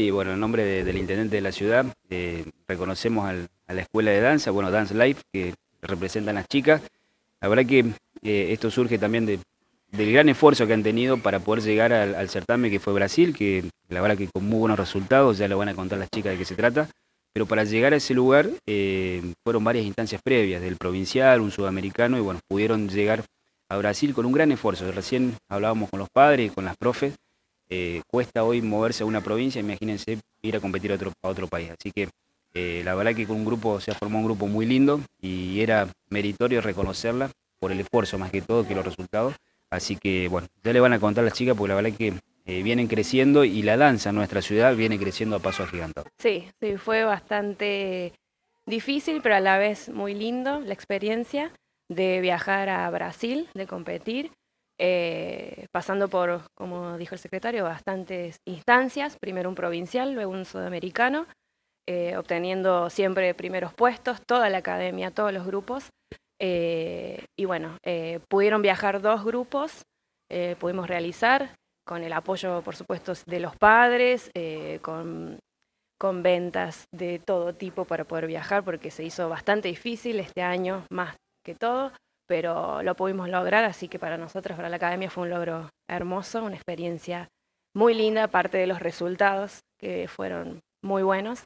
y bueno, en nombre del intendente de la ciudad eh, reconocemos a la escuela de danza, bueno, Dance Life, que representan las chicas. La verdad que eh, esto surge también del gran esfuerzo que han tenido para poder llegar al, certamen que fue Brasil, que la verdad que con muy buenos resultados, ya lo van a contar las chicas de qué se trata, pero para llegar a ese lugar eh, fueron varias instancias previas, del provincial, un sudamericano, y bueno, pudieron llegar a Brasil con un gran esfuerzo. Recién hablábamos con los padres, con las profes, eh, cuesta hoy moverse a una provincia, imagínense ir a competir a otro, país. Así que eh, la verdad que con un grupo se formó un grupo muy lindo y era meritorio reconocerla por el esfuerzo más que todo que los resultados. Así que bueno, ya le van a contar las chicas porque la verdad que eh, vienen creciendo y la danza en nuestra ciudad viene creciendo a paso agigantado. Sí, sí, fue bastante difícil, pero a la vez muy lindo la experiencia de viajar a Brasil, de competir. Eh, pasando por, como dijo el secretario, bastantes instancias, primero un provincial, luego un sudamericano, eh, obteniendo siempre primeros puestos, toda la academia, todos los grupos. Eh, y bueno, pudieron viajar dos grupos, pudimos realizar, con el apoyo, por supuesto, de los padres, con ventas de todo tipo para poder viajar, porque se hizo bastante difícil este año, más que todo pero lo pudimos lograr, así que para nosotros, para la academia, fue un logro hermoso, una experiencia muy linda, aparte de los resultados que fueron muy buenos.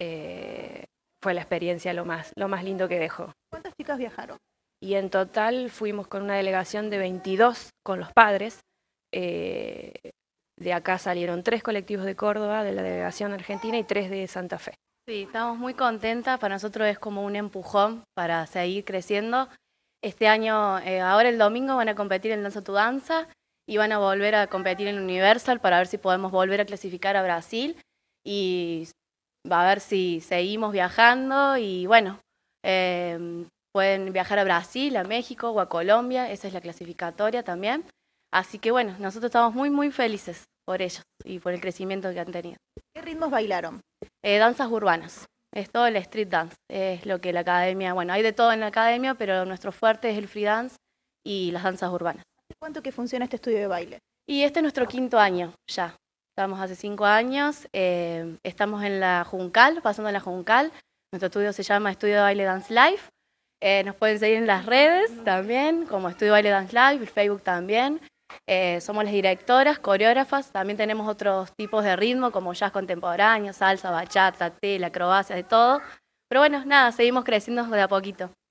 Eh, fue la experiencia lo más, lo más lindo que dejó. ¿Cuántas chicas viajaron? Y en total fuimos con una delegación de 22 con los padres. Eh, de acá salieron tres colectivos de Córdoba, de la delegación argentina y tres de Santa Fe. Sí, estamos muy contentas. Para nosotros es como un empujón para seguir creciendo. Este año, eh, ahora el domingo, van a competir en Danza Tu Danza y van a volver a competir en Universal para ver si podemos volver a clasificar a Brasil y va a ver si seguimos viajando y bueno, eh, pueden viajar a Brasil, a México o a Colombia, esa es la clasificatoria también. Así que bueno, nosotros estamos muy, muy felices por ellos y por el crecimiento que han tenido. ¿Qué ritmos bailaron? Eh, danzas urbanas es todo el street dance, es lo que la academia, bueno, hay de todo en la academia, pero nuestro fuerte es el free dance y las danzas urbanas. ¿Cuánto que funciona este estudio de baile? Y este es nuestro quinto año ya. Estamos hace cinco años, eh, estamos en la Juncal, pasando en la Juncal. Nuestro estudio se llama Estudio de Baile Dance Life. Eh, nos pueden seguir en las redes también, como Estudio de Baile Dance Live, el Facebook también. Eh, somos las directoras, coreógrafas, también tenemos otros tipos de ritmo como jazz contemporáneo, salsa, bachata, tela, acrobacias, de todo. Pero bueno, nada, seguimos creciendo de a poquito.